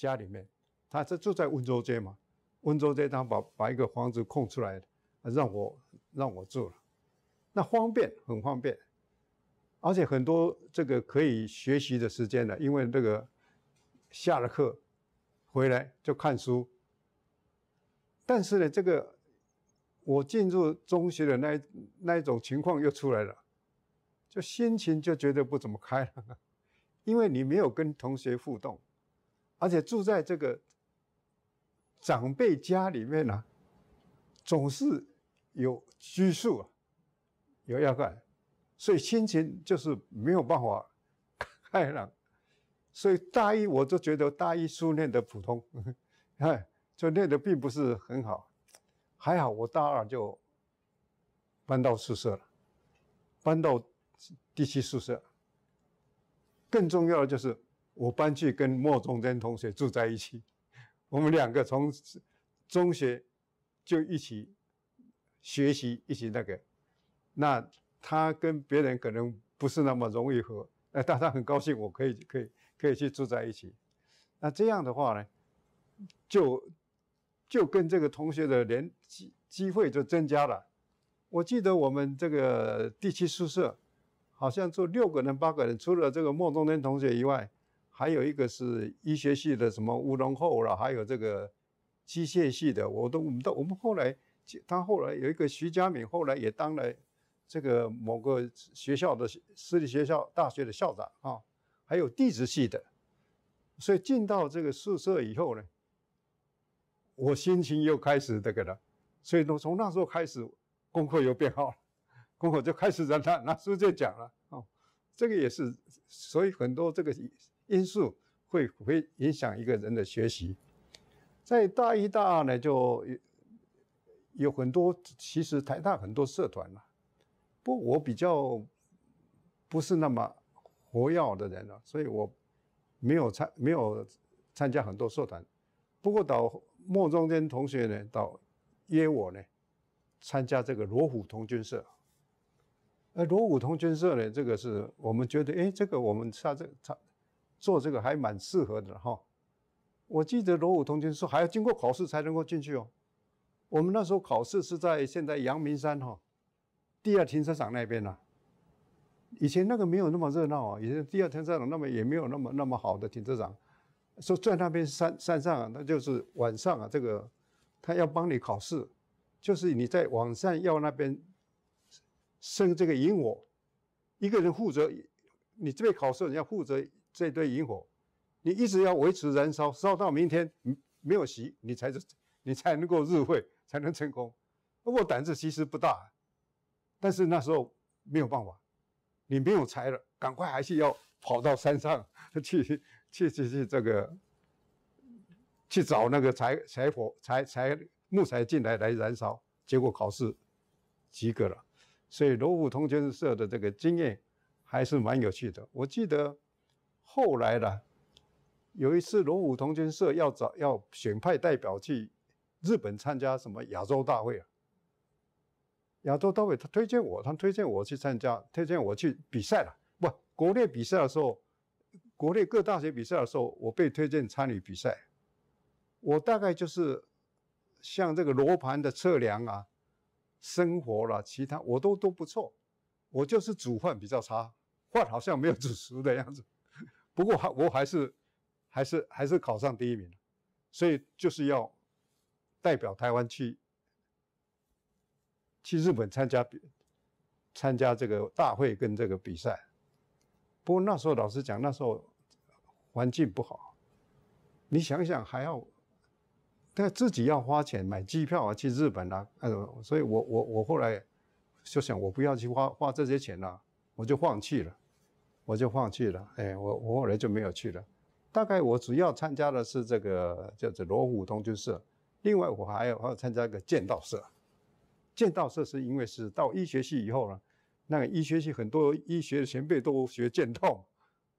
家里面，他是住在温州街嘛，温州街他把把一个房子空出来让我让我住了，那方便，很方便，而且很多这个可以学习的时间呢，因为这个下了课回来就看书。但是呢，这个我进入中学的那那一种情况又出来了，就心情就觉得不怎么开朗，因为你没有跟同学互动。而且住在这个长辈家里面呢，总是有拘束啊，有压力，所以心情就是没有办法 开朗。所以大一我就觉得大一书念的普通，看 就念的并不是很好。还好我大二就搬到宿舍了，搬到第七宿舍。更重要的就是。我搬去跟莫宗贞同学住在一起，我们两个从中学就一起学习，一起那个。那他跟别人可能不是那么容易合，那但他很高兴我可以可以可以去住在一起。那这样的话呢，就就跟这个同学的联机机会就增加了。我记得我们这个第七宿舍好像住六个人、八个人，除了这个莫宗贞同学以外。还有一个是医学系的什么吴荣厚了，还有这个机械系的，我都我们到我们后来，他后来有一个徐家敏，后来也当了这个某个学校的私立学校大学的校长啊。还有地质系的，所以进到这个宿舍以后呢，我心情又开始这个了，所以从从那时候开始功课又变好了，功课就开始让他拿书就讲了啊。这个也是，所以很多这个。因素会会影响一个人的学习。在大一、大二呢，就有很多其实台大很多社团嘛。不，我比较不是那么活跃的人了，所以我没有参没有参加很多社团。不过到莫中间同学呢，到约我呢参加这个罗虎同军社。而罗虎同军社呢，这个是我们觉得哎，这个我们差这差。做这个还蛮适合的哈。我记得罗武同学说还要经过考试才能够进去哦。我们那时候考试是在现在阳明山哈第二停车场那边呢。以前那个没有那么热闹啊，以前第二停车场那么也没有那么那么好的停车场。说在那边山山上啊，那就是晚上啊，这个他要帮你考试，就是你在网上要那边生这个引我一个人负责，你这边考试你要负责。这堆萤火，你一直要维持燃烧，烧到明天没有席，你才是你才能够日会，才能成功。我胆子其实不大，但是那时候没有办法，你没有柴了，赶快还是要跑到山上 去去去去这个去找那个柴柴火柴柴木材进来来燃烧。结果考试及格了，所以罗浮通讯社的这个经验还是蛮有趣的。我记得。后来呢，有一次罗武同军社要找要选派代表去日本参加什么亚洲大会啊？亚洲大会他推荐我，他推荐我去参加，推荐我去比赛了。不，国内比赛的时候，国内各大学比赛的时候，我被推荐参与比赛。我大概就是像这个罗盘的测量啊，生活啦，其他我都都不错，我就是煮饭比较差，饭好像没有煮熟的样子。不过还我还是还是还是考上第一名，所以就是要代表台湾去去日本参加比参加这个大会跟这个比赛。不过那时候老实讲，那时候环境不好，你想想还要他自己要花钱买机票啊去日本啊，种，所以我我我后来就想我不要去花花这些钱了，我就放弃了。我就放弃了，哎，我我后来就没有去了。大概我主要参加的是这个叫做罗湖通军社，另外我还有还有参加个剑道社。剑道社是因为是到医学系以后呢，那个医学系很多医学前辈都学剑道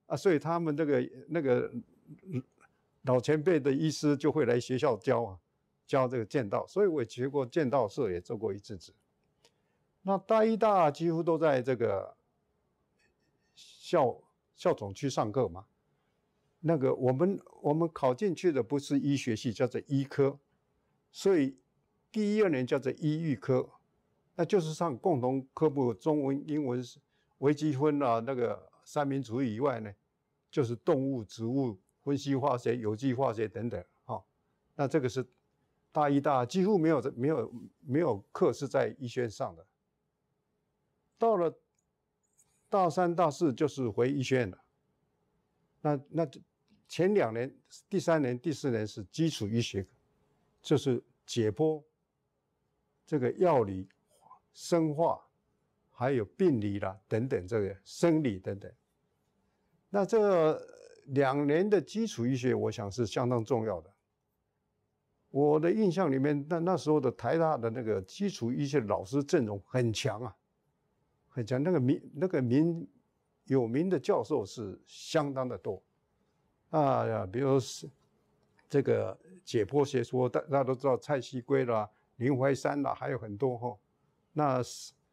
啊，所以他们这个那个老前辈的医师就会来学校教啊，教这个剑道，所以我学过剑道社也做过一阵子。那大一大几乎都在这个。校校总去上课嘛？那个我们我们考进去的不是医学系，叫做医科，所以第一二年叫做医育科，那就是上共同科目，中文、英文、微积分啊，那个三民主义以外呢，就是动物、植物、分析化学、有机化学等等，哈，那这个是大一大几乎没有没有没有课是在医学院上的，到了。大三、大四就是回医学院了。那那前两年、第三年、第四年是基础医学，就是解剖、这个药理、生化，还有病理啦等等，这个生理等等。那这两年的基础医学，我想是相当重要的。我的印象里面，那那时候的台大的那个基础医学老师阵容很强啊。很强。那个名，那个名有名的教授是相当的多，啊呀，比如是这个解剖学说，大家都知道蔡希归啦、林怀山啦，还有很多哈。那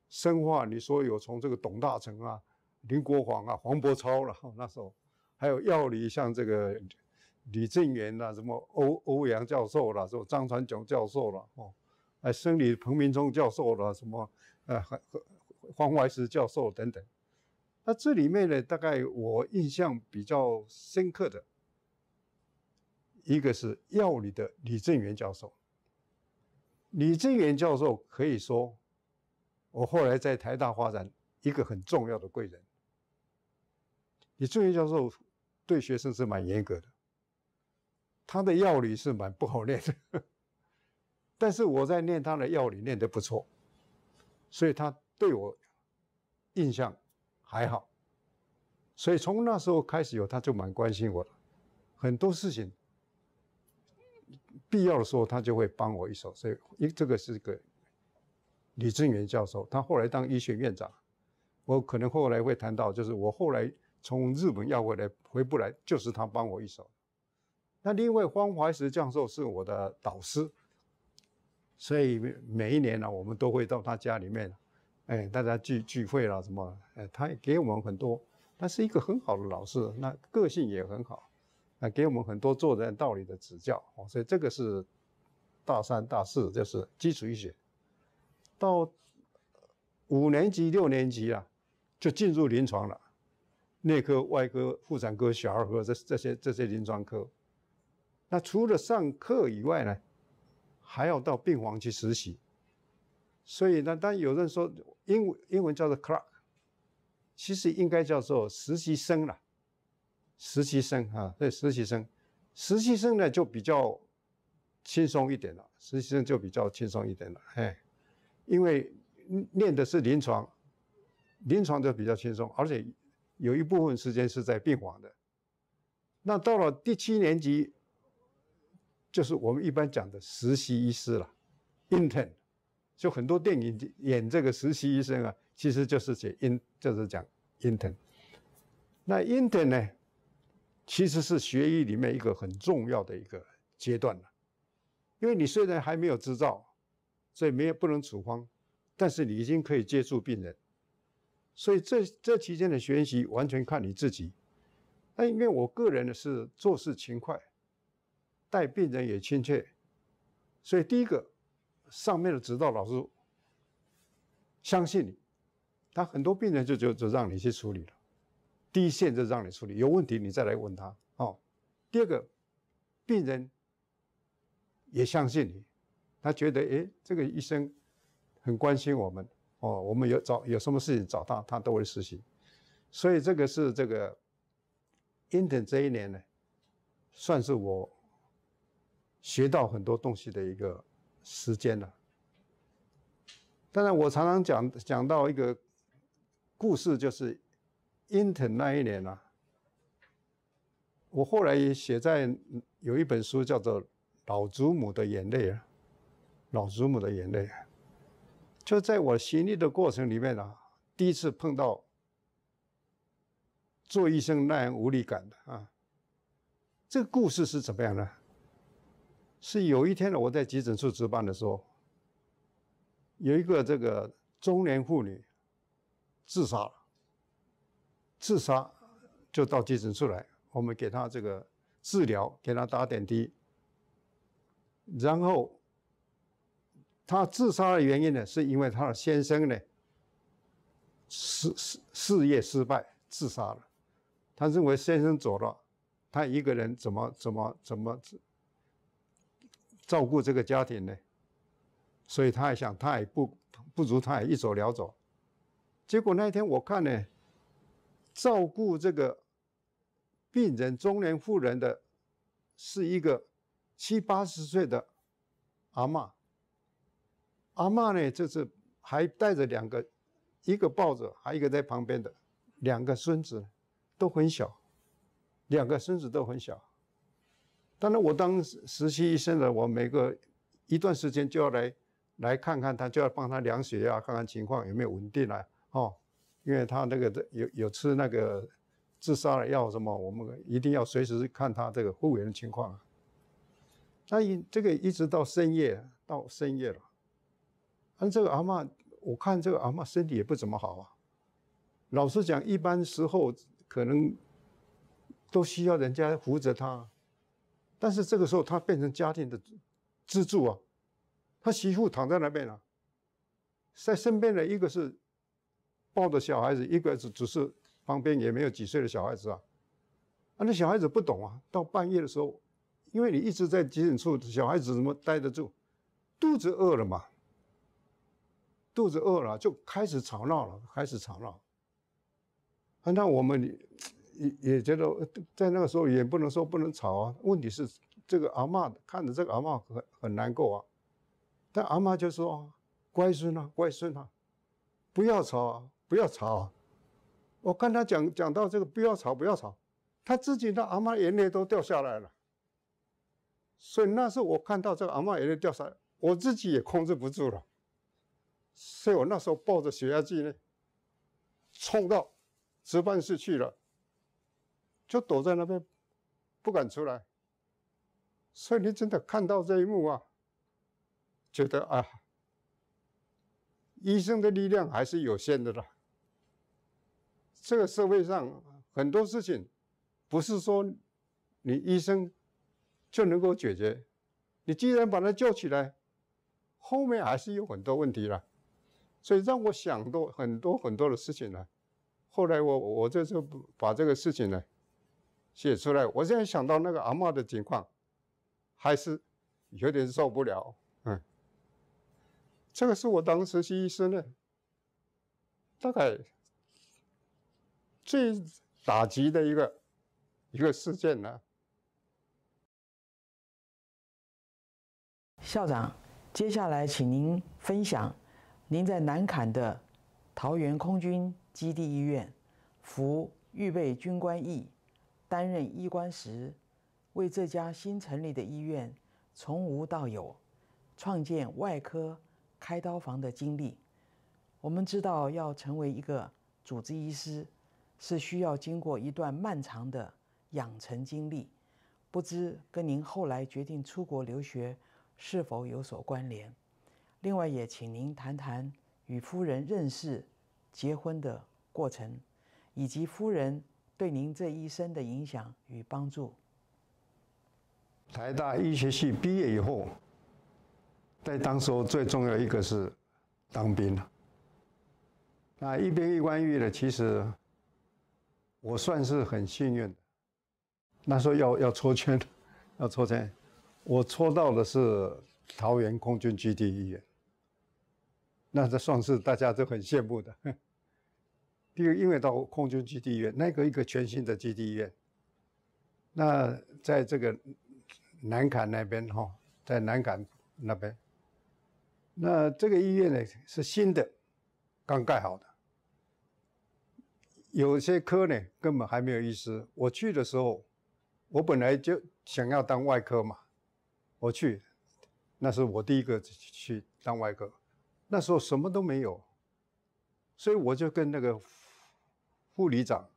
生化你说有从这个董大成啊、林国煌啊、黄伯超了，那时候还有药理，像这个李正元啦，什么欧欧阳教授了，什么张传炯教授了，哦，生理彭明忠教授了，什么呃，还黄怀石教授等等，那这里面呢，大概我印象比较深刻的，一个是药理的李正元教授。李正元教授可以说，我后来在台大发展一个很重要的贵人。李正元教授对学生是蛮严格的，他的药理是蛮不好练的，但是我在练他的药理练得不错，所以他。对我印象还好，所以从那时候开始，有，他就蛮关心我，很多事情必要的时候他就会帮我一手。所以这个是个李正元教授，他后来当医学院院长，我可能后来会谈到，就是我后来从日本要回来回不来，就是他帮我一手。那另外，方怀石教授是我的导师，所以每一年呢，我们都会到他家里面。哎，大家聚聚会了什么？哎，他给我们很多，他是一个很好的老师，那个性也很好，那给我们很多做人道理的指教哦，所以这个是大三、大四就是基础医学，到五年级、六年级啊，就进入临床了，内科、外科、妇产科、小儿科这这些这些临床科。那除了上课以外呢，还要到病房去实习。所以呢，当有人说，英文英文叫做 clerk，其实应该叫做实习生了。实习生啊，对实习生，实习生呢就比较轻松一点了。实习生就比较轻松一点了，哎，因为念的是临床，临床就比较轻松，而且有一部分时间是在病房的。那到了第七年级，就是我们一般讲的实习医师了，intern。就很多电影演这个实习医生啊，其实就是写 in，就是讲 intern。那 intern 呢，其实是学医里面一个很重要的一个阶段了，因为你虽然还没有执照，所以没有不能处方，但是你已经可以接触病人，所以这这期间的学习完全看你自己。那因为我个人呢是做事勤快，带病人也亲切，所以第一个。上面的指导老师相信你，他很多病人就就就让你去处理了，第一线就让你处理，有问题你再来问他。哦，第二个病人也相信你，他觉得哎，这个医生很关心我们哦，我们有找有什么事情找他，他都会实行。所以这个是这个，i n t r n 这一年呢，算是我学到很多东西的一个。时间了，当然我常常讲讲到一个故事，就是英腾那一年啊，我后来也写在有一本书叫做《老祖母的眼泪》啊，《老祖母的眼泪》，就在我行医的过程里面啊，第一次碰到做医生那样无力感的啊，这个故事是怎么样呢？是有一天呢，我在急诊处值班的时候，有一个这个中年妇女，自杀了。自杀就到急诊处来，我们给她这个治疗，给她打点滴。然后她自杀的原因呢，是因为她的先生呢，事事事业失败，自杀了。她认为先生走了，她一个人怎么怎么怎么。照顾这个家庭呢，所以他还想，他也不不如，他也一走了之。结果那一天我看呢，照顾这个病人中年妇人的，是一个七八十岁的阿妈。阿妈呢，就是还带着两个，一个抱着，还一个在旁边的两个孙子，都很小，两个孙子都很小。当然，我当实习医生的，我每个一段时间就要来来看看他，就要帮他量血压，看看情况有没有稳定了。哦，因为他那个有有吃那个自杀的药什么，我们一定要随时看他这个复原的情况。那一这个一直到深夜，到深夜了，按这个阿妈，我看这个阿妈身体也不怎么好啊。老实讲，一般时候可能都需要人家扶着她。但是这个时候，他变成家庭的支柱啊，他媳妇躺在那边了，在身边的一个是抱着小孩子，一个只只是旁边也没有几岁的小孩子啊，啊，那小孩子不懂啊，到半夜的时候，因为你一直在急诊处，小孩子怎么待得住？肚子饿了嘛，肚子饿了就开始吵闹了，开始吵闹。啊，那我们也也觉得在那个时候也不能说不能吵啊，问题是这个阿妈看着这个阿妈很很难过啊，但阿妈就说：“乖孙啊，乖孙啊，不要吵啊，不要吵啊！”我跟他讲讲到这个不要吵，不要吵，他自己的阿妈眼泪都掉下来了。所以那时候我看到这个阿妈眼泪掉下来，我自己也控制不住了，所以我那时候抱着血压计呢，冲到值班室去了。就躲在那边，不敢出来。所以你真的看到这一幕啊，觉得啊，医生的力量还是有限的啦。这个社会上很多事情，不是说你医生就能够解决。你既然把他救起来，后面还是有很多问题了。所以让我想到很多很多的事情了。后来我我这次把这个事情呢。写出来，我现在想到那个阿嬷的情况，还是有点受不了。嗯，这个是我当时习医呢，大概最打击的一个一个事件呢。校长，接下来请您分享您在南坎的桃园空军基地医院服预备军官役。担任医官时，为这家新成立的医院从无到有创建外科开刀房的经历。我们知道，要成为一个主治医师，是需要经过一段漫长的养成经历。不知跟您后来决定出国留学是否有所关联？另外，也请您谈谈与夫人认识、结婚的过程，以及夫人。对您这一生的影响与帮助。台大医学系毕业以后，在当时最重要一个是当兵了。那一兵一官一的，其实我算是很幸运的。那时候要要抽签，要抽签，我抽到的是桃园空军基地医院，那这算是大家都很羡慕的。第一个，因为到空军基地医院，那个一个全新的基地医院，那在这个南坎那边哈，在南坎那边，那这个医院呢是新的，刚盖好的，有些科呢根本还没有医师。我去的时候，我本来就想要当外科嘛，我去，那是我第一个去当外科，那时候什么都没有，所以我就跟那个。护理长，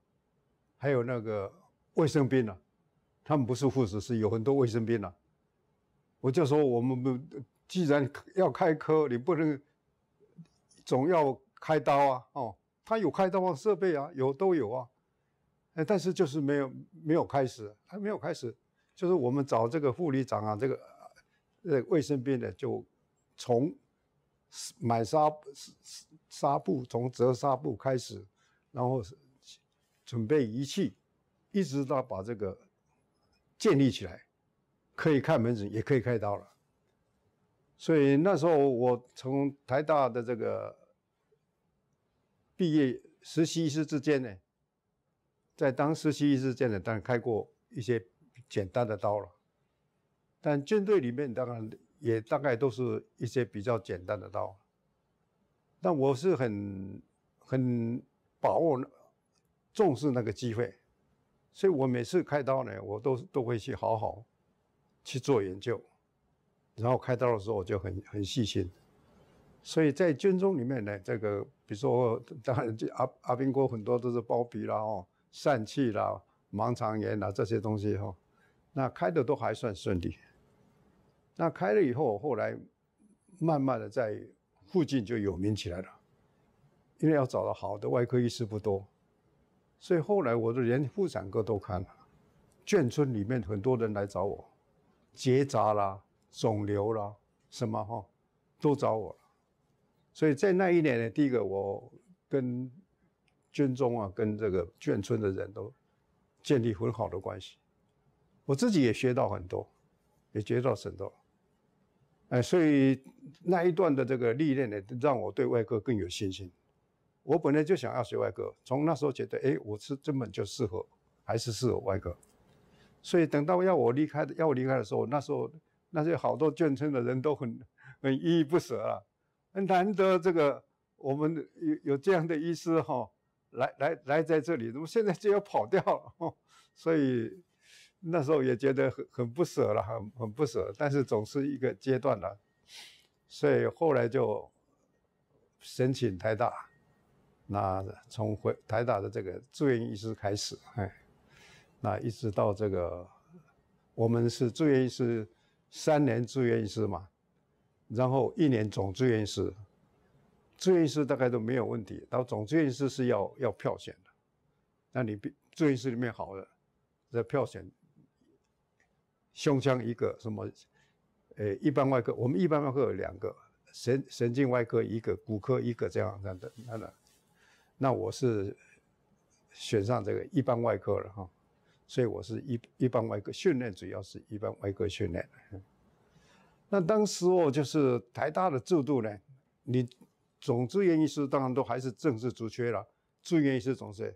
还有那个卫生兵呢，他们不是护士，是有很多卫生兵呢。我就说我们不，既然要开科，你不能总要开刀啊。哦，他有开刀啊，设备啊，有都有啊。哎，但是就是没有没有开始，还没有开始，就是我们找这个护理长啊，这个呃卫生兵呢，就从买纱纱布，从折纱布开始，然后。准备仪器，一直到把这个建立起来，可以看门诊，也可以开刀了。所以那时候我从台大的这个毕业实习医师之间呢，在当实习医师之间呢，当然开过一些简单的刀了。但军队里面当然也大概都是一些比较简单的刀，但我是很很把握。重视那个机会，所以我每次开刀呢，我都都会去好好去做研究，然后开刀的时候我就很很细心。所以在军中里面呢，这个比如说，当然阿阿兵哥很多都是包皮了哦，疝气啦、盲肠炎啦这些东西哈，那开的都还算顺利。那开了以后，后来慢慢的在附近就有名起来了，因为要找到好的外科医师不多。所以后来，我就连妇产科都看了，眷村里面很多人来找我，结扎啦、肿瘤啦，什么哈，都找我所以在那一年呢，第一个，我跟军中啊，跟这个眷村的人都建立很好的关系，我自己也学到很多，也学到很多，哎，所以那一段的这个历练呢，让我对外科更有信心。我本来就想要学外科，从那时候觉得，哎，我是根本就适合，还是适合外科。所以等到要我离开的要我离开的时候，那时候那些好多眷村的人都很 很依依不舍啊，很难得这个我们有有这样的医师哈，来来来在这里，怎么现在就要跑掉了？所以那时候也觉得很很不舍了，很很不舍。但是总是一个阶段了，所以后来就申请台大。那从回台大的这个住院医师开始，哎，那一直到这个，我们是住院医师三年住院医师嘛，然后一年总住院医师，住院医师大概都没有问题，到总住院医师是要要票选的，那你住院医师里面好的，这票选，胸腔一个什么，呃，一般外科，我们一般外科有两个，神神经外科一个，骨科一个，这样这样的那等。那我是选上这个一般外科了哈，所以我是一一般外科训练，主要是一般外科训练。那当时我就是台大的制度呢，你总住院医师当然都还是正职缺了，住院医师总是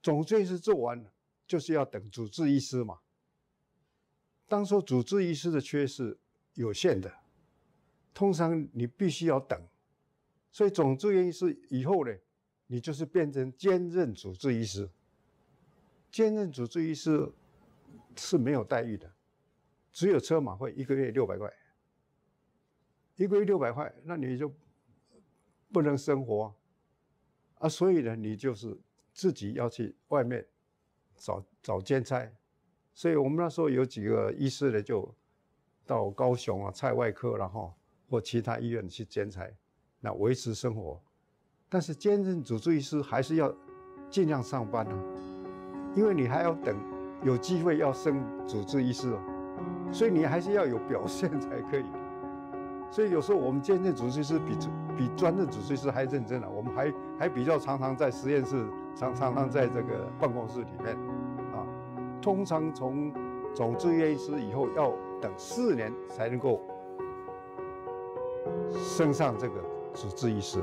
总医是做完就是要等主治医师嘛。当初主治医师的缺是有限的，通常你必须要等，所以总住院医师以后呢。你就是变成兼任主治医师。兼任主治医师是没有待遇的，只有车马费，一个月六百块。一个月六百块，那你就不能生活啊！所以呢，你就是自己要去外面找找兼差。所以我们那时候有几个医师呢，就到高雄啊、蔡外科，然后或其他医院去兼差，那维持生活。但是兼任主治医师还是要尽量上班呢，因为你还要等有机会要升主治医师，哦、所以你还是要有表现才可以。所以有时候我们兼任主治医师比比专任主治医师还认真了，我们还还比较常常在实验室，常常常在这个办公室里面啊。通常从主治医师以后要等四年才能够升上这个主治医师。